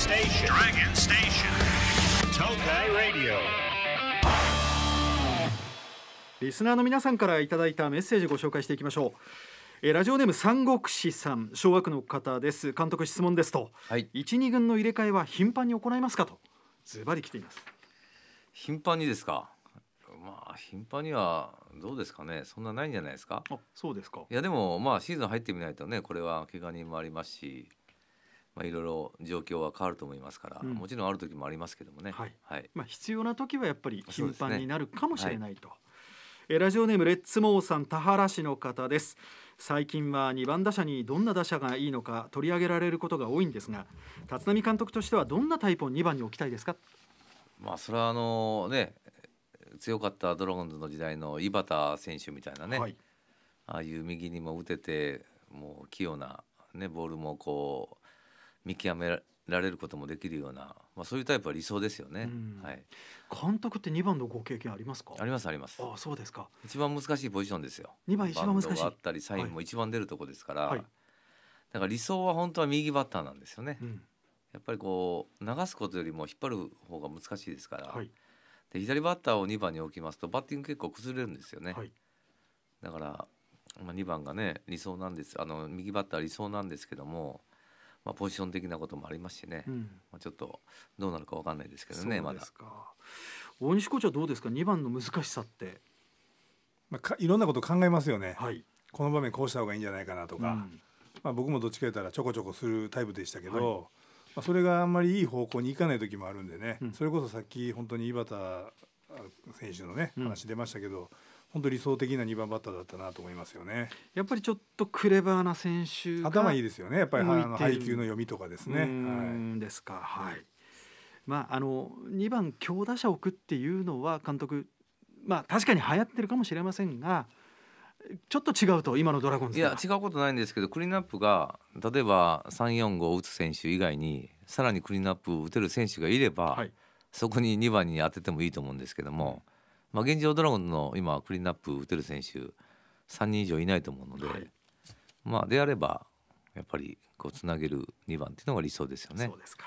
Station. Dragon Station. Tokai Radio. リスナーの皆さんからいただいたメッセージをご紹介していきましょう。えラジオネーム三国志さん小学の方です監督質問ですと、はい、一二軍の入れ替えは頻繁に行いますかとズバリ来ています頻繁にですかまあ頻繁にはどうですかねそんなないんじゃないですかあそうですかいやでもまあシーズン入ってみないとねこれは怪我人もありますしまあ、いろいろ状況は変わると思いますから、うん、もちろんある時もありますけどもね、はい、はい、まあ、必要な時はやっぱり頻繁になるかもしれないと、ねはい、ラジオネームレッツモーさん田原市の方です最近は2番打者にどんな打者がいいのか取り上げられることが多いんですが立浪監督としてはどんなタイプを2番に置きたいですかまあそれはあのね強かったドラゴンズの時代の井端選手みたいなね、はい、ああいう右にも打ててもう器用な、ね、ボールもこう見極められることもできるような、まあ、そういうタイプは理想ですよね。はい。監督って二番のご経験ありますか。ありますあります。あそうですか。一番難しいポジションですよ。二番一番難しい。あったりサインも一番出るとこですから。はい、だから理想は本当は右バッターなんですよね。うん、やっぱりこう流すことよりも引っ張る方が難しいですから。はい、で左バッターを二番に置きますとバッティング結構崩れるんですよね。はい、だからまあ二番がね理想なんです。あの右バッター理想なんですけども。まあ、ポジション的なこともありますしね、うん、まあ、ちょっとどうなるか分かんないですけどねまだ。大西コーチはどうですか2番の難しさって、まあ、いろんなこと考えますよね、はい、この場面こうした方がいいんじゃないかなとか、うん、まあ、僕もどっちか言ったらちょこちょこするタイプでしたけど、はい、まあ、それがあんまりいい方向に行かない時もあるんでね、うん、それこそさっき本当に井端選手のね話出ましたけど。本当理想的な2番バッターだったなと思いますよね。やっぱりちょっとクレバーな選手頭いいですよね。やっぱりあの配球の読みとかですね。はい、ですか。はい。まああの2番強打者を置くっていうのは監督、まあ確かに流行ってるかもしれませんが、ちょっと違うと今のドラゴンズいや違うことないんですけどクリーンアップが例えば345を打つ選手以外にさらにクリーンアップ打てる選手がいれば、はい、そこに2番に当ててもいいと思うんですけどもまあ、現状ドラゴンズの今クリーンアップ打てる選手3人以上いないと思うので、はい、まあ、であればやっぱりこうつなげる2番っていうのが理想ですよね。そうですか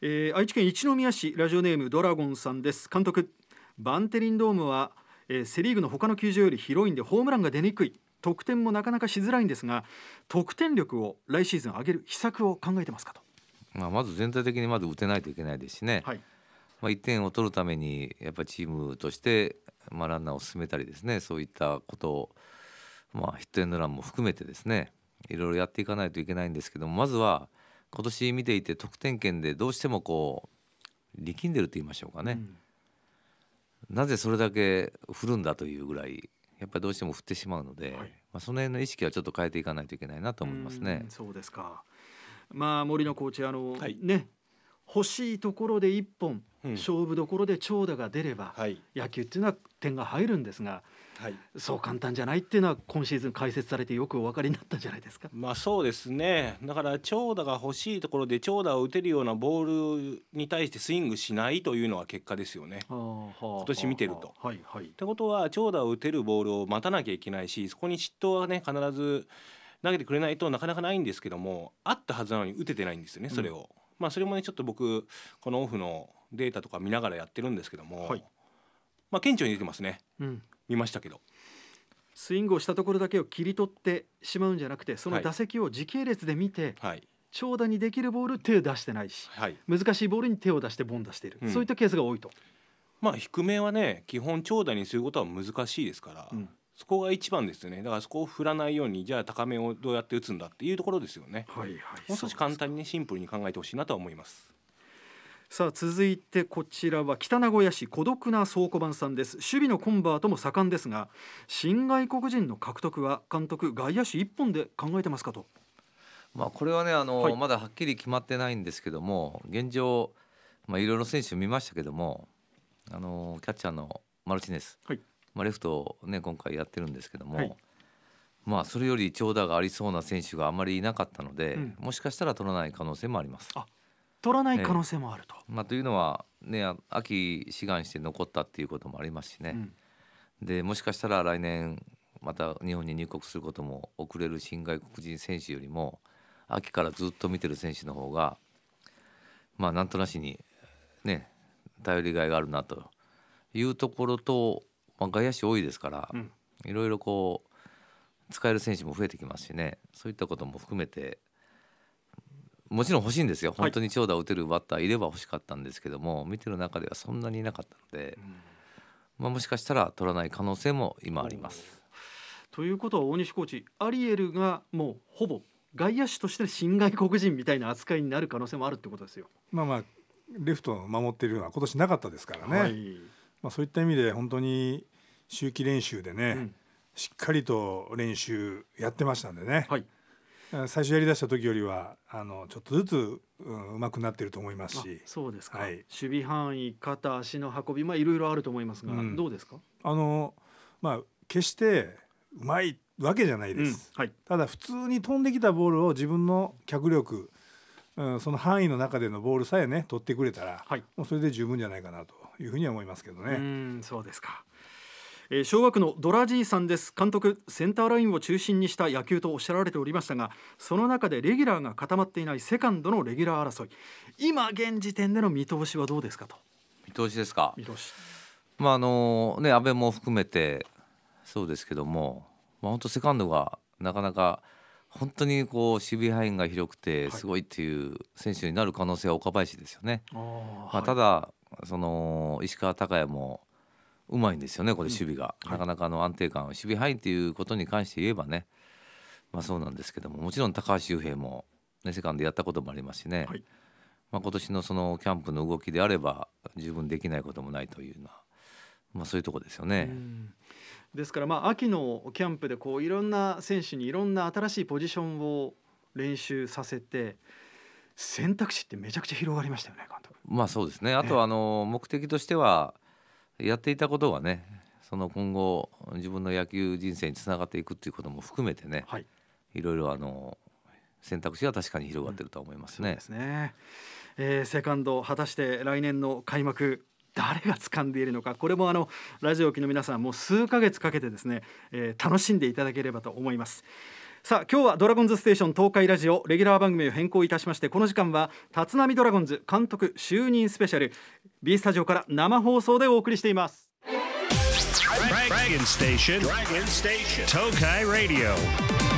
えー、愛知県一宮市ラジオネームドラゴンさんです監督バンテリンドームは、えー、セ・リーグの他の球場より広いんでホームランが出にくい得点もなかなかしづらいんですが得点力を来シーズン上げる秘策を考えてますかと、まあ、まず全体的にまず打てないといけないですしね、はい、まあ、1点を取るためにやっぱチームとして、まあ、ランナーを進めたりですねそういったことを、まあ、ヒットエンドランも含めてですねいろいろやっていかないといけないんですけどもまずは今年見ていて得点圏でどうしてもこう力んでると言いましょうかね、うん、なぜそれだけ振るんだというぐらいやっぱりどうしても振ってしまうので、はい、まあ、その辺の意識はちょっと変えていかないといけないなと思いますね。うそうですかまあ、森野コーチあの、はい、ね欲しいところで1本勝負どころで長打が出れば、野球っていうのは点が入るんですが、はい、そう簡単じゃないっていうのは今シーズン解説されてよくお分かりになったんじゃないですか。まあそうですねだから長打が欲しいところで長打を打てるようなボールに対してスイングしないというのが結果ですよね、今年見てると。はいはい、ってことは長打を打てるボールを待たなきゃいけないしそこに嫉妬はね必ず投げてくれないとなかなかないんですけどもあったはずなのに打ててないんですよねそれを。うんまあ、それもねちょっと僕このオフのデータとか見ながらやってるんですけども、はい、まあ顕著に出てますね、うん、見ましたけどスイングをしたところだけを切り取ってしまうんじゃなくてその打席を時系列で見て、はい、長打にできるボール手を出してないし、はい、難しいボールに手を出してボン出している、うん、そういったケースが多いと。まあ低めはね基本長打にすることは難しいですから、うん、そこが一番ですよねだからそこを振らないようにじゃあ高めをどうやって打つんだっていうところですよね、はいはい、もう少し簡単にねシンプルに考えてほしいなとは思いますさあ続いてこちらは北名古屋市孤独な倉庫番さんです守備のコンバートも盛んですが新外国人の獲得は監督外野手一本で考えてますかとまあこれはねあの、はい、まだはっきり決まってないんですけども現状まあいろいろ選手見ましたけどもあのキャッチャーのマルチネス、はい、まあ、レフトを、ね、今回やってるんですけども、はい、まあ、それより長打がありそうな選手があまりいなかったので、うん、もしかしたら取らない可能性もあります。取らない可能性もあると。まあ、というのは、ね、秋志願して残ったっていうこともありますしね、うん、でもしかしたら来年また日本に入国することも遅れる新外国人選手よりも秋からずっと見てる選手の方がまあなんとなしにね頼りがいがあるなというところとまあ、外野手多いですからいろいろこう使える選手も増えてきますしねそういったことも含めてもちろん欲しいんですよ、本当に長打を打てるバッターいれば欲しかったんですけども見てる中ではそんなにいなかったので、まあ、もしかしたら取らない可能性も今あります。ということは大西コーチアリエルがもうほぼ外野手として新外国人みたいな扱いになる可能性もあるってことですよ。まあまあレフトを守っているのは今年なかったですからね。はいまあ、そういった意味で本当に周期練習でね、うん、しっかりと練習やってましたんでね、はい、最初やりだした時よりはあのちょっとずつうま、ん、くなってると思いますしそうですか、はい、守備範囲肩足の運び、まあ、いろいろあると思いますが、うん、どうですかあの、まあ、決してうまいわけじゃないです、うんはい、ただ普通に飛んできたボールを自分の脚力うん、その範囲の中でのボールさえね取ってくれたら、はい、もうそれで十分じゃないかなというふうには思いますけどね。うそうですかえー、小学のドラジーさんです監督センターラインを中心にした野球とおっしゃられておりましたがその中でレギュラーが固まっていないセカンドのレギュラー争い今現時点での見通しはどうですかと見通しですか見通しまああのね安倍も含めてそうですけども、まあ、本当セカンドがなかなか本当にこう守備範囲が広くてすごいっていう選手になる可能性は岡林ですよね。はい、まあ、ただその石川昂弥もうまいんですよねこれ守備が、うんはい、なかなかの安定感守備範囲っていうことに関して言えばね、まあ、そうなんですけどももちろん高橋周平も、ね、セカンドやったこともありますしね、はい、まあ、今年のそのキャンプの動きであれば十分できないこともないというようなまあ、そういうとこですよね。ですからまあ秋のキャンプでこういろんな選手にいろんな新しいポジションを練習させて選択肢ってめちゃくちゃ広がりましたよね監督。まあそうですねあとあの目的としてはやっていたことがねその今後自分の野球人生につながっていくということも含めてね、はい、いろいろあの選択肢が確かに広がってると思いますね。うん、すねえー、セカンド果たして来年の開幕誰が掴んでいるのかこれもあのラジオ機の皆さんもう数ヶ月かけてですね、えー、楽しんでいただければと思います。さあ今日はドラゴンズステーション東海ラジオレギュラー番組を変更いたしましてこの時間は立浪ドラゴンズ監督就任スペシャル B スタジオから生放送でお送りしています。東海ラジオ